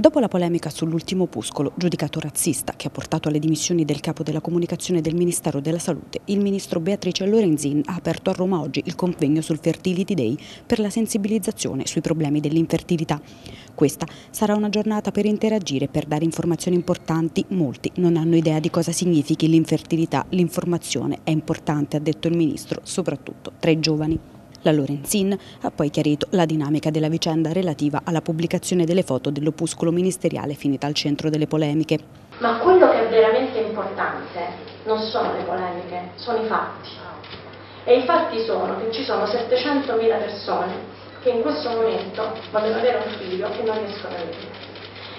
Dopo la polemica sull'ultimo opuscolo, giudicato razzista, che ha portato alle dimissioni del capo della comunicazione del Ministero della Salute, il ministro Beatrice Lorenzin ha aperto a Roma oggi il convegno sul Fertility Day per la sensibilizzazione sui problemi dell'infertilità. Questa sarà una giornata per interagire, e per dare informazioni importanti. Molti non hanno idea di cosa significhi l'infertilità. L'informazione è importante, ha detto il ministro, soprattutto tra i giovani. La Lorenzin ha poi chiarito la dinamica della vicenda relativa alla pubblicazione delle foto dell'opuscolo ministeriale finita al centro delle polemiche. Ma quello che è veramente importante non sono le polemiche, sono i fatti. E i fatti sono che ci sono 700.000 persone che in questo momento vogliono avere un figlio e non riescono a vivere.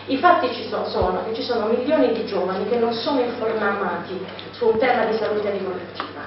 I fatti ci sono, sono che ci sono milioni di giovani che non sono informati su un tema di salute riproduttiva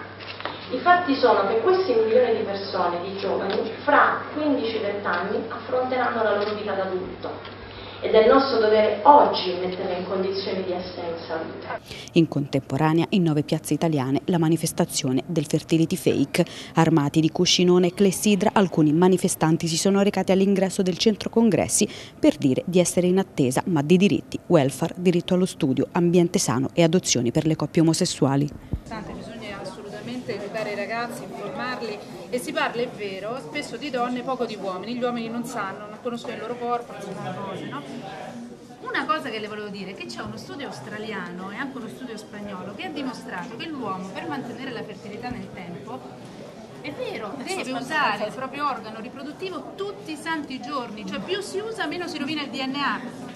i fatti sono che questi milioni di persone, di giovani, fra 15 20 anni affronteranno la loro vita da adulto ed è il nostro dovere oggi metterle in condizioni di essere in salute. In contemporanea, in nove piazze italiane, la manifestazione del Fertility Fake. Armati di cuscinone e clessidra, alcuni manifestanti si sono recati all'ingresso del centro congressi per dire di essere in attesa, ma di diritti, welfare, diritto allo studio, ambiente sano e adozioni per le coppie omosessuali ragazzi, informarli e si parla, è vero, spesso di donne e poco di uomini, gli uomini non sanno, non conoscono il loro corpo, non sanno cose, no? Una cosa che le volevo dire è che c'è uno studio australiano e anche uno studio spagnolo che ha dimostrato che l'uomo per mantenere la fertilità nel tempo è vero, eh, deve usare il proprio organo riproduttivo tutti i santi giorni, cioè più si usa meno si rovina il DNA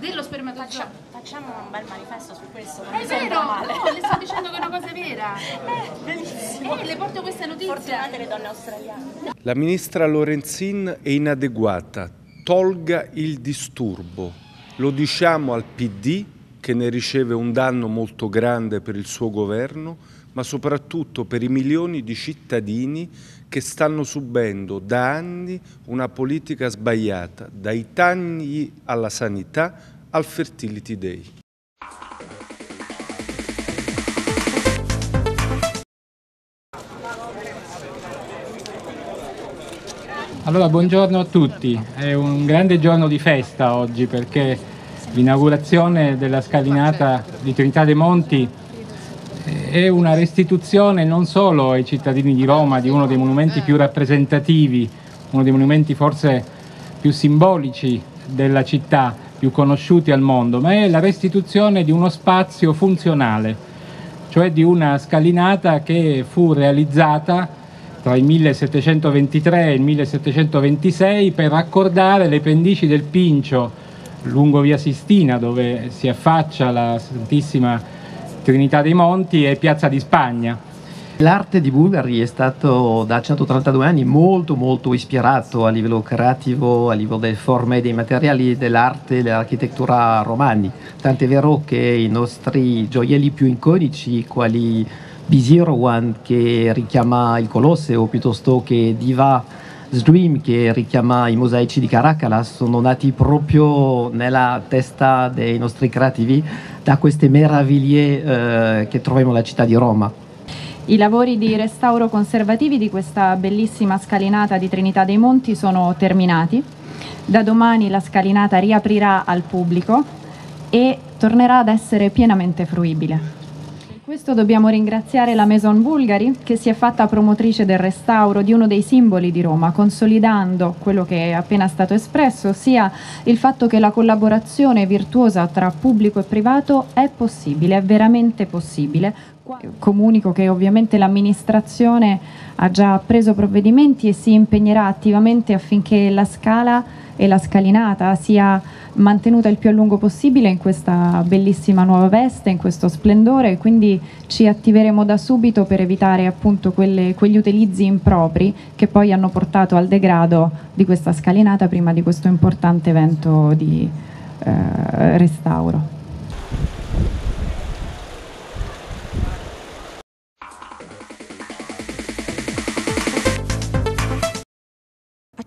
dello spermatozoo. Facciamo, un bel manifesto su questo. Non è vero, male. no, le sto dicendo che è una cosa vera. Eh, bellissimo. Eh, le porto questa notizia. Fortunate le donne australiane. La ministra Lorenzin è inadeguata. Tolga il disturbo. Lo diciamo al PD che ne riceve un danno molto grande per il suo governo, ma soprattutto per i milioni di cittadini che stanno subendo da anni una politica sbagliata, dai tagli alla sanità al Fertility Day. Allora, buongiorno a tutti, è un grande giorno di festa oggi perché l'inaugurazione della scalinata di Trinità dei Monti è una restituzione non solo ai cittadini di Roma di uno dei monumenti più rappresentativi, uno dei monumenti forse più simbolici della città, più conosciuti al mondo, ma è la restituzione di uno spazio funzionale, cioè di una scalinata che fu realizzata tra il 1723 e il 1726 per accordare le pendici del Pincio lungo via Sistina dove si affaccia la Santissima Trinità dei Monti e Piazza di Spagna. L'arte di Bulgari è stato da 132 anni molto molto ispirato a livello creativo, a livello delle forme, dei materiali, dell'arte, e dell'architettura romani. Tant'è vero che i nostri gioielli più iconici, quali Bisirwan che richiama il Colosseo piuttosto che Diva Sdream che richiama i mosaici di Caracalla sono nati proprio nella testa dei nostri creativi da queste meraviglie eh, che troviamo nella città di Roma. I lavori di restauro conservativi di questa bellissima scalinata di Trinità dei Monti sono terminati. Da domani la scalinata riaprirà al pubblico e tornerà ad essere pienamente fruibile questo dobbiamo ringraziare la Maison Bulgari che si è fatta promotrice del restauro di uno dei simboli di Roma, consolidando quello che è appena stato espresso, ossia il fatto che la collaborazione virtuosa tra pubblico e privato è possibile, è veramente possibile. Comunico che ovviamente l'amministrazione ha già preso provvedimenti e si impegnerà attivamente affinché la scala e la scalinata sia mantenuta il più a lungo possibile in questa bellissima nuova veste, in questo splendore, quindi ci attiveremo da subito per evitare appunto quelle, quegli utilizzi impropri che poi hanno portato al degrado di questa scalinata prima di questo importante evento di eh, restauro.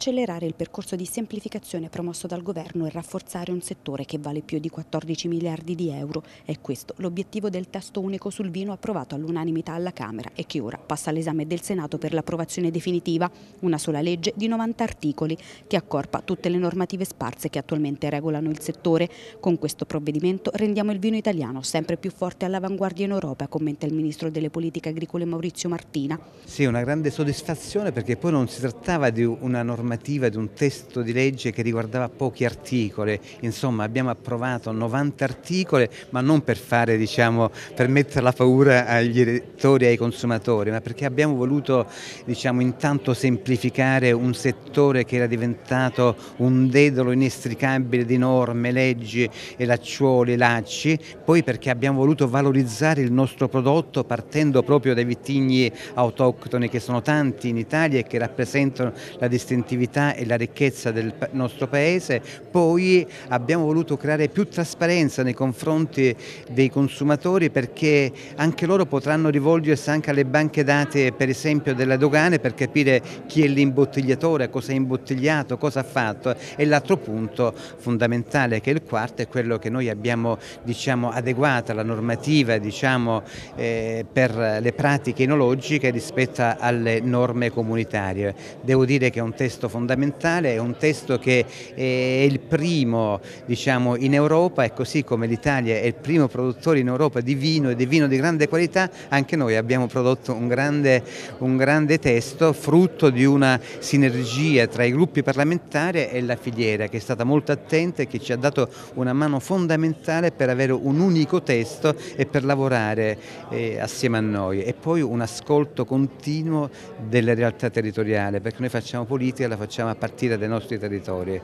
accelerare il percorso di semplificazione promosso dal governo e rafforzare un settore che vale più di 14 miliardi di euro. È questo l'obiettivo del testo unico sul vino approvato all'unanimità alla Camera e che ora passa all'esame del Senato per l'approvazione definitiva. Una sola legge di 90 articoli che accorpa tutte le normative sparse che attualmente regolano il settore. Con questo provvedimento rendiamo il vino italiano sempre più forte all'avanguardia in Europa, commenta il Ministro delle Politiche Agricole Maurizio Martina. Sì, una grande soddisfazione perché poi non si trattava di una normativa normativa di un testo di legge che riguardava pochi articoli, insomma abbiamo approvato 90 articoli ma non per fare, diciamo, per mettere la paura agli elettori e ai consumatori, ma perché abbiamo voluto diciamo, intanto semplificare un settore che era diventato un dedolo inestricabile di norme, leggi, lacciuoli, lacci, poi perché abbiamo voluto valorizzare il nostro prodotto partendo proprio dai vitigni autoctoni che sono tanti in Italia e che rappresentano la distintività creatività e la ricchezza del nostro paese, poi abbiamo voluto creare più trasparenza nei confronti dei consumatori perché anche loro potranno rivolgersi anche alle banche date per esempio della dogane per capire chi è l'imbottigliatore, cosa ha imbottigliato, cosa ha fatto e l'altro punto fondamentale che è il quarto è quello che noi abbiamo diciamo, adeguato alla normativa diciamo, eh, per le pratiche enologiche rispetto alle norme comunitarie. Devo dire che è un testo fondamentale, è un testo che è il primo diciamo, in Europa e così come l'Italia è il primo produttore in Europa di vino e di vino di grande qualità, anche noi abbiamo prodotto un grande, un grande testo frutto di una sinergia tra i gruppi parlamentari e la filiera che è stata molto attenta e che ci ha dato una mano fondamentale per avere un unico testo e per lavorare eh, assieme a noi e poi un ascolto continuo della realtà territoriale perché noi facciamo politica, e la facciamo facciamo a partire dai nostri territori.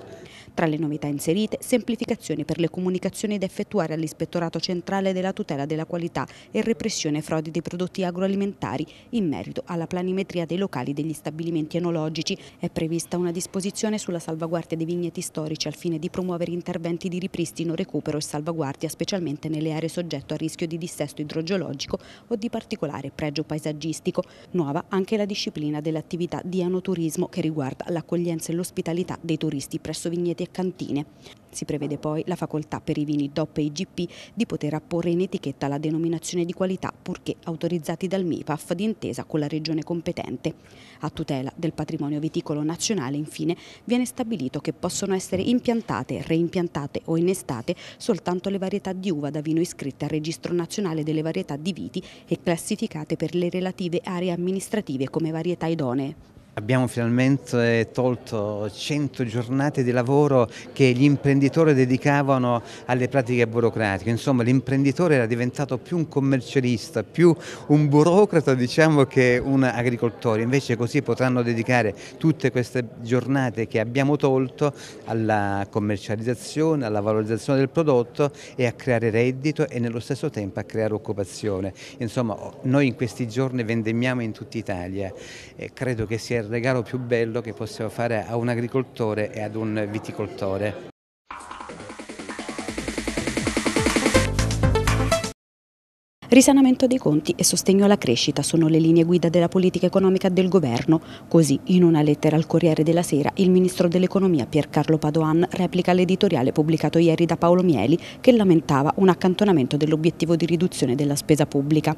Tra le novità inserite, semplificazioni per le comunicazioni da effettuare all'Ispettorato Centrale della Tutela della Qualità e repressione frodi dei prodotti agroalimentari in merito alla planimetria dei locali degli stabilimenti enologici. È prevista una disposizione sulla salvaguardia dei vigneti storici al fine di promuovere interventi di ripristino, recupero e salvaguardia, specialmente nelle aree soggette a rischio di dissesto idrogeologico o di particolare pregio paesaggistico. Nuova anche la disciplina dell'attività di anoturismo che riguarda l'accoglienza e l'ospitalità dei turisti presso vigneti supermercati e cantine. Si prevede poi la facoltà per i vini DOP e IGP di poter apporre in etichetta la denominazione di qualità purché autorizzati dal MIPAF di intesa con la regione competente. A tutela del patrimonio viticolo nazionale, infine, viene stabilito che possono essere impiantate, reimpiantate o innestate soltanto le varietà di uva da vino iscritte al Registro Nazionale delle Varietà di Viti e classificate per le relative aree amministrative come varietà idonee. Abbiamo finalmente tolto 100 giornate di lavoro che gli imprenditori dedicavano alle pratiche burocratiche. Insomma, l'imprenditore era diventato più un commercialista, più un burocrata diciamo, che un agricoltore. Invece così potranno dedicare tutte queste giornate che abbiamo tolto alla commercializzazione, alla valorizzazione del prodotto e a creare reddito e nello stesso tempo a creare occupazione. Insomma, noi in questi giorni vendemmiamo in tutta Italia. E credo che sia il regalo più bello che possiamo fare a un agricoltore e ad un viticoltore. Risanamento dei conti e sostegno alla crescita sono le linee guida della politica economica del governo. Così, in una lettera al Corriere della Sera, il ministro dell'Economia Piercarlo Padoan replica l'editoriale pubblicato ieri da Paolo Mieli che lamentava un accantonamento dell'obiettivo di riduzione della spesa pubblica.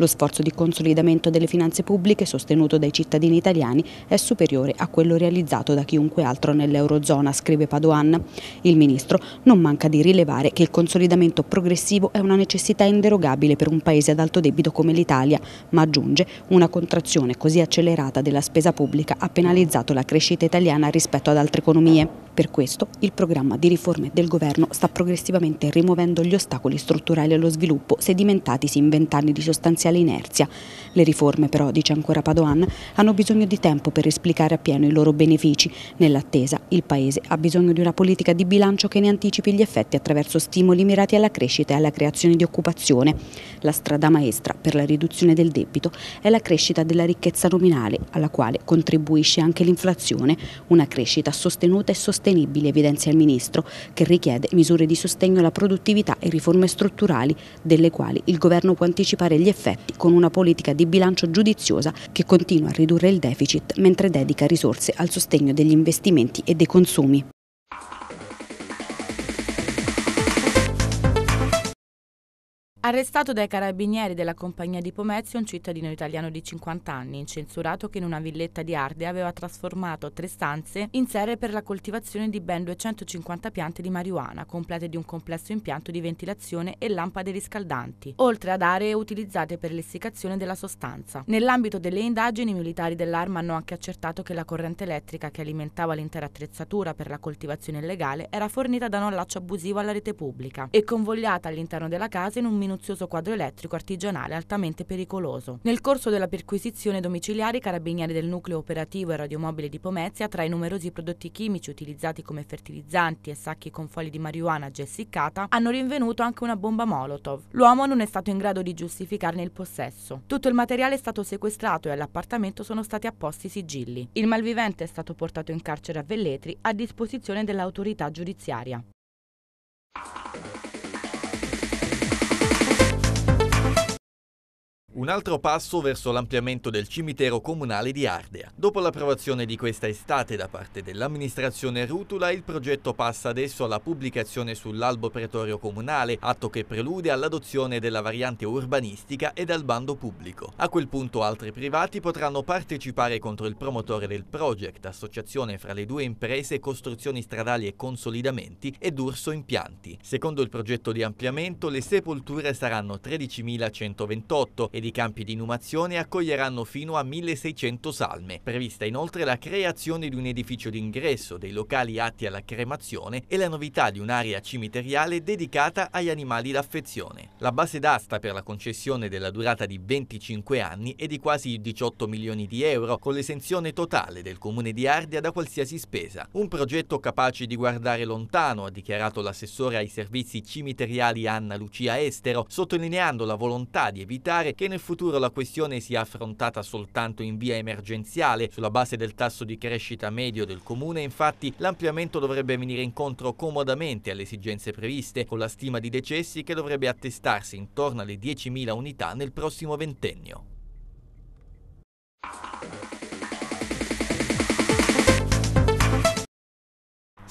Lo sforzo di consolidamento delle finanze pubbliche sostenuto dai cittadini italiani è superiore a quello realizzato da chiunque altro nell'Eurozona, scrive Padoan. Il ministro non manca di rilevare che il consolidamento progressivo è una necessità inderogabile per un paese ad alto debito come l'Italia, ma aggiunge una contrazione così accelerata della spesa pubblica ha penalizzato la crescita italiana rispetto ad altre economie. Per questo il programma di riforme del governo sta progressivamente rimuovendo gli ostacoli strutturali allo sviluppo sedimentatisi in vent'anni di sostanziale critica l'inerzia. Le riforme però, dice ancora Padoan, hanno bisogno di tempo per esplicare appieno i loro benefici. Nell'attesa il Paese ha bisogno di una politica di bilancio che ne anticipi gli effetti attraverso stimoli mirati alla crescita e alla creazione di occupazione. La strada maestra per la riduzione del debito è la crescita della ricchezza nominale, alla quale contribuisce anche l'inflazione, una crescita sostenuta e sostenibile, evidenzia il Ministro, che richiede misure di sostegno alla produttività e riforme strutturali, delle quali il Governo può anticipare gli effetti effetti con una politica di bilancio giudiziosa che continua a ridurre il deficit mentre dedica risorse al sostegno degli investimenti e dei consumi. Arrestato dai carabinieri della compagnia di Pomezio, un cittadino italiano di 50 anni, incensurato che in una villetta di Arde aveva trasformato tre stanze in serre per la coltivazione di ben 250 piante di marijuana, complete di un complesso impianto di ventilazione e lampade riscaldanti, oltre ad aree utilizzate per l'essiccazione della sostanza. Nell'ambito delle indagini, i militari dell'arma hanno anche accertato che la corrente elettrica che alimentava l'intera attrezzatura per la coltivazione illegale era fornita da un allaccio abusivo alla rete pubblica e convogliata all'interno della casa in un minuto minuzioso quadro elettrico artigianale altamente pericoloso. Nel corso della perquisizione domiciliare i carabinieri del nucleo operativo e radiomobile di Pomezia, tra i numerosi prodotti chimici utilizzati come fertilizzanti e sacchi con fogli di marijuana gessiccata, hanno rinvenuto anche una bomba Molotov. L'uomo non è stato in grado di giustificarne il possesso. Tutto il materiale è stato sequestrato e all'appartamento sono stati apposti sigilli. Il malvivente è stato portato in carcere a Velletri a disposizione dell'autorità giudiziaria. Un altro passo verso l'ampliamento del cimitero comunale di Ardea. Dopo l'approvazione di questa estate da parte dell'amministrazione Rutula, il progetto passa adesso alla pubblicazione sull'albo pretorio comunale, atto che prelude all'adozione della variante urbanistica e al bando pubblico. A quel punto altri privati potranno partecipare contro il promotore del project, associazione fra le due imprese Costruzioni Stradali e Consolidamenti ed Urso Impianti. Secondo il progetto di ampliamento, le sepolture saranno 13.128 ed i i campi di inumazione accoglieranno fino a 1600 salme. Prevista inoltre la creazione di un edificio d'ingresso, dei locali atti alla cremazione e la novità di un'area cimiteriale dedicata agli animali d'affezione. La base d'asta per la concessione della durata di 25 anni è di quasi 18 milioni di euro, con l'esenzione totale del comune di Ardia da qualsiasi spesa. Un progetto capace di guardare lontano, ha dichiarato l'assessore ai servizi cimiteriali Anna Lucia Estero, sottolineando la volontà di evitare che nel futuro la questione sia affrontata soltanto in via emergenziale, sulla base del tasso di crescita medio del comune, infatti l'ampliamento dovrebbe venire incontro comodamente alle esigenze previste, con la stima di decessi che dovrebbe attestarsi intorno alle 10.000 unità nel prossimo ventennio.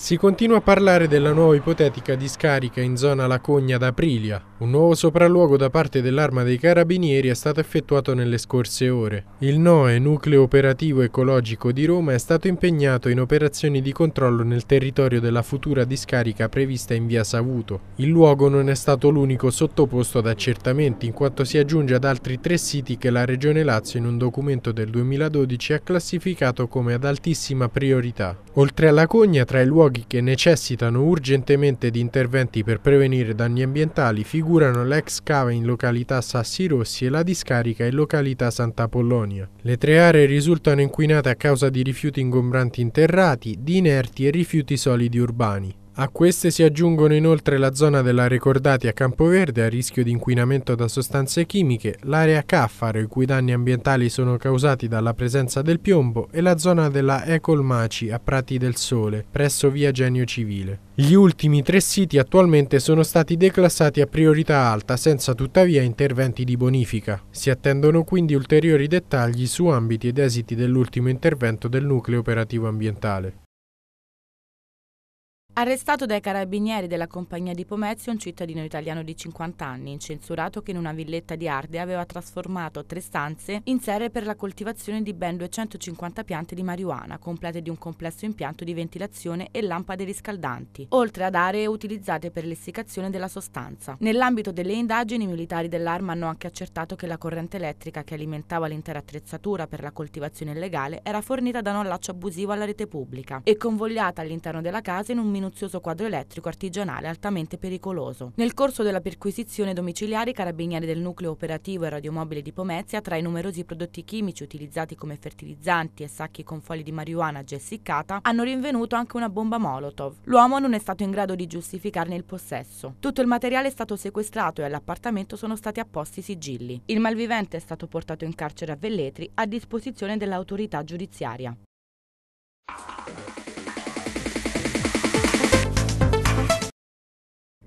Si continua a parlare della nuova ipotetica discarica in zona Lacogna d'Aprilia. Un nuovo sopralluogo da parte dell'arma dei carabinieri è stato effettuato nelle scorse ore. Il NOE, Nucleo Operativo Ecologico di Roma, è stato impegnato in operazioni di controllo nel territorio della futura discarica prevista in via Savuto. Il luogo non è stato l'unico sottoposto ad accertamenti, in quanto si aggiunge ad altri tre siti che la Regione Lazio in un documento del 2012 ha classificato come ad altissima priorità. Oltre a Lacogna, tra i luoghi luoghi che necessitano urgentemente di interventi per prevenire danni ambientali figurano l'ex cava in località Sassi Rossi e la discarica in località Santa Polonia. Le tre aree risultano inquinate a causa di rifiuti ingombranti interrati, di inerti e rifiuti solidi urbani. A queste si aggiungono inoltre la zona della Recordati a Campoverde a rischio di inquinamento da sostanze chimiche, l'area Caffaro i cui danni ambientali sono causati dalla presenza del piombo e la zona della Ecolmaci a Prati del Sole, presso via Genio Civile. Gli ultimi tre siti attualmente sono stati declassati a priorità alta senza tuttavia interventi di bonifica. Si attendono quindi ulteriori dettagli su ambiti ed esiti dell'ultimo intervento del nucleo operativo ambientale. Arrestato dai carabinieri della compagnia di Pomezio, un cittadino italiano di 50 anni, incensurato che in una villetta di Arde aveva trasformato tre stanze in serre per la coltivazione di ben 250 piante di marijuana, complete di un complesso impianto di ventilazione e lampade riscaldanti, oltre ad aree utilizzate per l'essiccazione della sostanza. Nell'ambito delle indagini, i militari dell'arma hanno anche accertato che la corrente elettrica che alimentava l'intera attrezzatura per la coltivazione illegale era fornita da un allaccio abusivo alla rete pubblica e convogliata all'interno della casa in un minuto minuzioso quadro elettrico artigianale altamente pericoloso. Nel corso della perquisizione domiciliare, i carabinieri del nucleo operativo e radiomobile di Pomezia, tra i numerosi prodotti chimici utilizzati come fertilizzanti e sacchi con fogli di marijuana gessicata, hanno rinvenuto anche una bomba Molotov. L'uomo non è stato in grado di giustificarne il possesso. Tutto il materiale è stato sequestrato e all'appartamento sono stati apposti sigilli. Il malvivente è stato portato in carcere a Velletri a disposizione dell'autorità giudiziaria.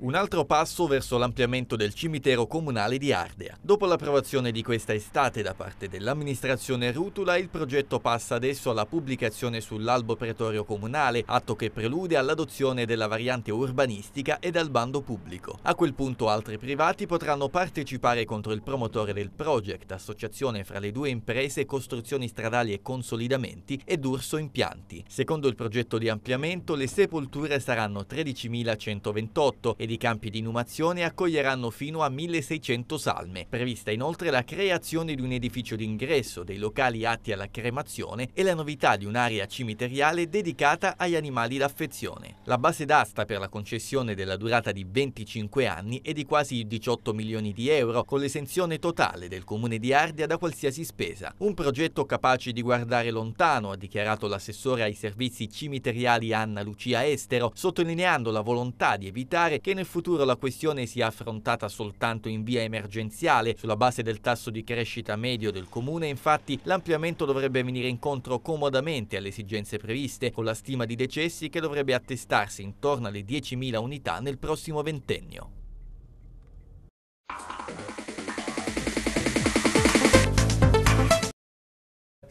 Un altro passo verso l'ampliamento del cimitero comunale di Ardea. Dopo l'approvazione di questa estate da parte dell'amministrazione Rutula, il progetto passa adesso alla pubblicazione sull'albo pretorio comunale, atto che prelude all'adozione della variante urbanistica ed al bando pubblico. A quel punto altri privati potranno partecipare contro il promotore del project, associazione fra le due imprese Costruzioni Stradali e Consolidamenti ed Urso Impianti. Secondo il progetto di ampliamento, le sepolture saranno 13.128 ed di campi di inumazione accoglieranno fino a 1600 salme. Prevista inoltre la creazione di un edificio d'ingresso, dei locali atti alla cremazione e la novità di un'area cimiteriale dedicata agli animali d'affezione. La base d'asta per la concessione della durata di 25 anni è di quasi 18 milioni di euro, con l'esenzione totale del comune di Ardia da qualsiasi spesa. Un progetto capace di guardare lontano, ha dichiarato l'assessore ai servizi cimiteriali Anna Lucia Estero, sottolineando la volontà di evitare che nel nel futuro la questione sia affrontata soltanto in via emergenziale. Sulla base del tasso di crescita medio del comune, infatti, l'ampliamento dovrebbe venire incontro comodamente alle esigenze previste, con la stima di decessi che dovrebbe attestarsi intorno alle 10.000 unità nel prossimo ventennio.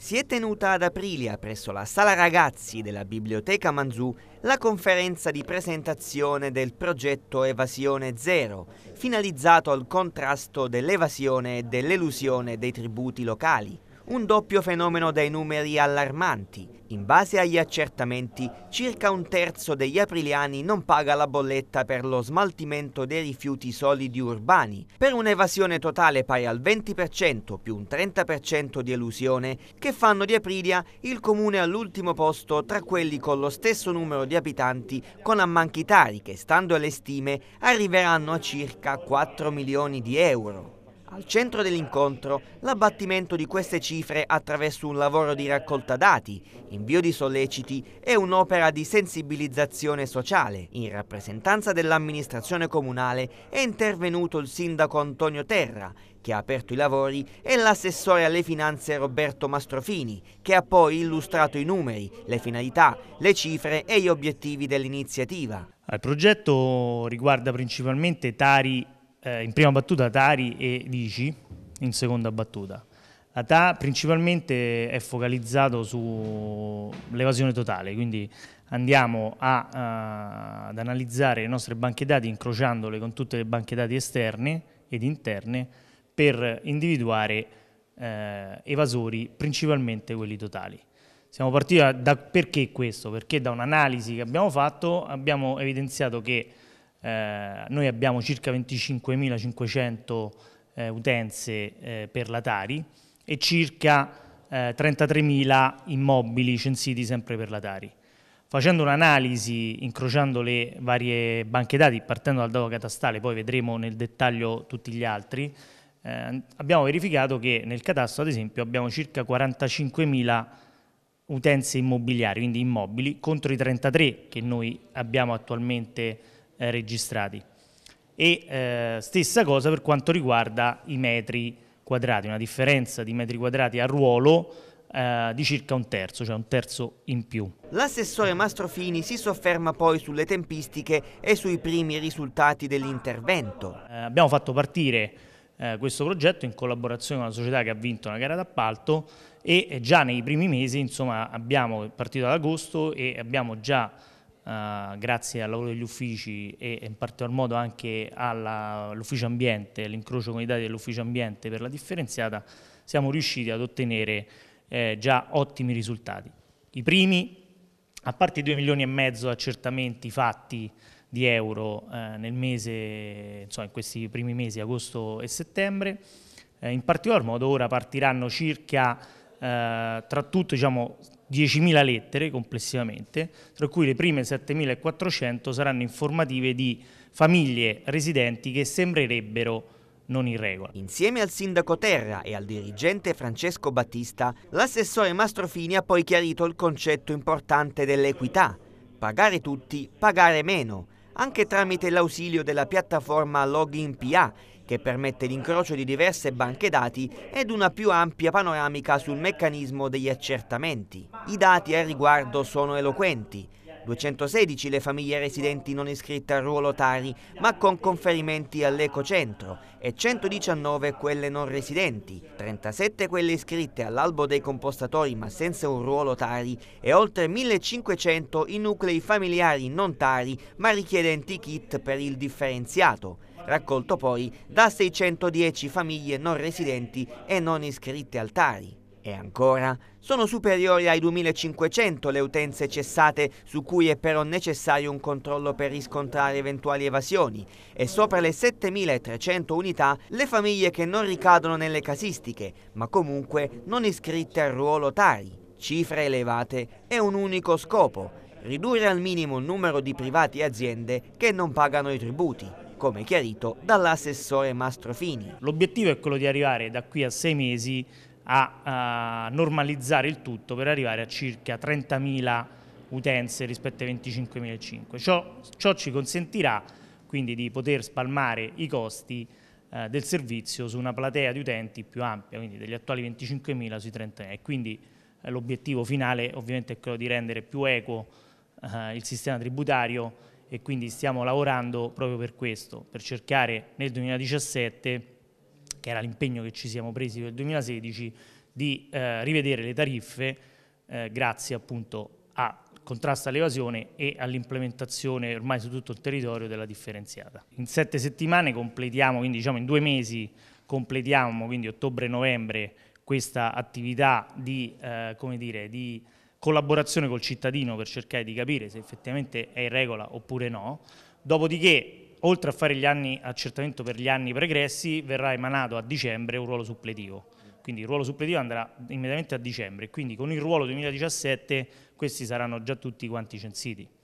si è tenuta ad Aprilia presso la Sala Ragazzi della Biblioteca Manzù la conferenza di presentazione del progetto Evasione Zero, finalizzato al contrasto dell'evasione e dell'elusione dei tributi locali un doppio fenomeno dai numeri allarmanti. In base agli accertamenti, circa un terzo degli apriliani non paga la bolletta per lo smaltimento dei rifiuti solidi urbani, per un'evasione totale pari al 20% più un 30% di elusione, che fanno di Aprilia il comune all'ultimo posto tra quelli con lo stesso numero di abitanti con ammanchitari che, stando alle stime, arriveranno a circa 4 milioni di euro. Al centro dell'incontro l'abbattimento di queste cifre attraverso un lavoro di raccolta dati, invio di solleciti e un'opera di sensibilizzazione sociale. In rappresentanza dell'amministrazione comunale è intervenuto il sindaco Antonio Terra, che ha aperto i lavori, e l'assessore alle finanze Roberto Mastrofini, che ha poi illustrato i numeri, le finalità, le cifre e gli obiettivi dell'iniziativa. Il progetto riguarda principalmente Tari eh, in prima battuta Tari e Lici in seconda battuta. La Ata principalmente è focalizzato sull'evasione totale, quindi andiamo a, uh, ad analizzare le nostre banche dati incrociandole con tutte le banche dati esterne ed interne per individuare uh, evasori, principalmente quelli totali. Siamo partiti da, da perché questo? Perché da un'analisi che abbiamo fatto abbiamo evidenziato che eh, noi abbiamo circa 25.500 eh, utenze eh, per la Tari e circa 33.000 eh, immobili censiti sempre per la Tari. Facendo un'analisi, incrociando le varie banche dati, partendo dal dato catastale, poi vedremo nel dettaglio tutti gli altri, eh, abbiamo verificato che nel catasto, ad esempio, abbiamo circa 45.000 utenze immobiliari, quindi immobili, contro i 33 che noi abbiamo attualmente eh, registrati. E eh, stessa cosa per quanto riguarda i metri quadrati, una differenza di metri quadrati a ruolo eh, di circa un terzo, cioè un terzo in più. L'assessore Mastrofini si sofferma poi sulle tempistiche e sui primi risultati dell'intervento. Eh, abbiamo fatto partire eh, questo progetto in collaborazione con una società che ha vinto una gara d'appalto e già nei primi mesi, insomma, abbiamo partito ad agosto e abbiamo già eh, grazie al lavoro degli uffici e in particolar modo anche all'ufficio ambiente, l'incrocio con i dati dell'ufficio ambiente per la differenziata, siamo riusciti ad ottenere eh, già ottimi risultati. I primi, a parte i 2 milioni e mezzo accertamenti fatti di euro eh, nel mese, insomma, in questi primi mesi, agosto e settembre, eh, in particolar modo ora partiranno circa, eh, tra tutto diciamo, 10.000 lettere complessivamente, tra cui le prime 7.400 saranno informative di famiglie residenti che sembrerebbero non in regola. Insieme al sindaco Terra e al dirigente Francesco Battista, l'assessore Mastrofini ha poi chiarito il concetto importante dell'equità, pagare tutti, pagare meno, anche tramite l'ausilio della piattaforma Login PA che permette l'incrocio di diverse banche dati ed una più ampia panoramica sul meccanismo degli accertamenti. I dati al riguardo sono eloquenti. 216 le famiglie residenti non iscritte al ruolo Tari, ma con conferimenti all'Ecocentro e 119 quelle non residenti, 37 quelle iscritte all'albo dei compostatori ma senza un ruolo Tari e oltre 1500 i nuclei familiari non Tari ma richiedenti kit per il differenziato raccolto poi da 610 famiglie non residenti e non iscritte al Tari. E ancora, sono superiori ai 2500 le utenze cessate su cui è però necessario un controllo per riscontrare eventuali evasioni e sopra le 7300 unità le famiglie che non ricadono nelle casistiche, ma comunque non iscritte al ruolo Tari. Cifre elevate e un unico scopo, ridurre al minimo il numero di privati e aziende che non pagano i tributi come chiarito dall'assessore Mastrofini. L'obiettivo è quello di arrivare da qui a sei mesi a uh, normalizzare il tutto per arrivare a circa 30.000 utenze rispetto ai 25.500. Ciò, ciò, ci consentirà quindi di poter spalmare i costi uh, del servizio su una platea di utenti più ampia, quindi degli attuali 25.000 sui 30.000 e quindi eh, l'obiettivo finale ovviamente è quello di rendere più equo uh, il sistema tributario e quindi stiamo lavorando proprio per questo, per cercare nel 2017 che era l'impegno che ci siamo presi nel 2016, di eh, rivedere le tariffe eh, grazie appunto al contrasto all'evasione e all'implementazione ormai su tutto il territorio della differenziata. In sette settimane completiamo, quindi diciamo in due mesi completiamo, quindi ottobre-novembre, questa attività di, eh, come dire, di collaborazione col cittadino per cercare di capire se effettivamente è in regola oppure no. Dopodiché oltre a fare gli anni accertamento per gli anni pregressi, verrà emanato a dicembre un ruolo suppletivo. Quindi il ruolo suppletivo andrà immediatamente a dicembre, quindi con il ruolo 2017 questi saranno già tutti quanti censiti.